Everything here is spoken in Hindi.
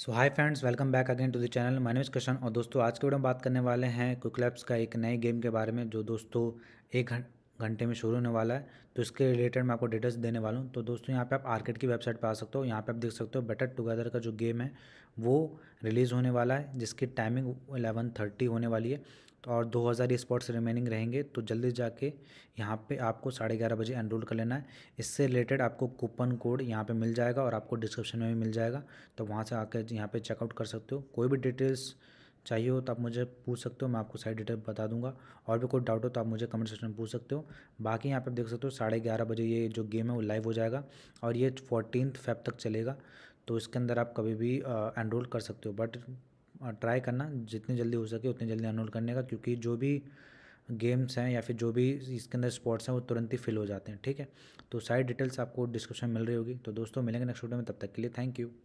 so hi friends welcome back again to the channel my name is Krishna और दोस्तों आज के वीडियो में बात करने वाले हैं क्विकलैप्स का एक नए गेम के बारे में जो दोस्तों एक घंटे में शुरू होने वाला है तो इसके रिलेटेड मैं आपको डिटेल्स देने वाला हूँ तो दोस्तों यहाँ पे आप आर्केट की वेबसाइट पे आ सकते हो यहाँ पे आप देख सकते हो बेटर टुगेदर का जो गेम है वो रिलीज़ होने वाला है जिसकी टाइमिंग एलेवन थर्टी होने वाली है तो और दो हज़ार स्पॉट्स रिमेनिंग रहेंगे तो जल्दी जाके यहाँ पे आपको साढ़े ग्यारह बजे एनरोल कर लेना है इससे रिलेटेड आपको कूपन कोड यहाँ पे मिल जाएगा और आपको डिस्क्रिप्शन में भी मिल जाएगा तो वहाँ से आकर यहाँ पे चेकआउट कर सकते हो कोई भी डिटेल्स चाहिए हो तो आप मुझे पूछ सकते हो मैं आपको सारी डिटेल बता दूंगा और भी कोई डाउट हो तो आप मुझे कमेंट सेक्शन में पूछ सकते हो बाकी यहाँ पे आप देख सकते हो साढ़े ग्यारह बजे ये जो गेम है वो लाइव हो जाएगा और ये फोर्टीन फेब तक चलेगा तो इसके अंदर आप कभी भी एनरोल कर सकते हो बट ट्राई करना जितनी जल्दी हो सके उतनी जल्दी एनरोल करने का क्योंकि जो भी गेम्स हैं या फिर जो भी इसके अंदर स्पोर्ट्स हैं वो तुरंत ही फिल हो जाते हैं ठीक है तो सारी डिटेल्स आपको डिस्क्रिप्शन मिल रही होगी तो दोस्तों मिलेंगे नेक्स्ट वीडियो में तब तक के लिए थैंक यू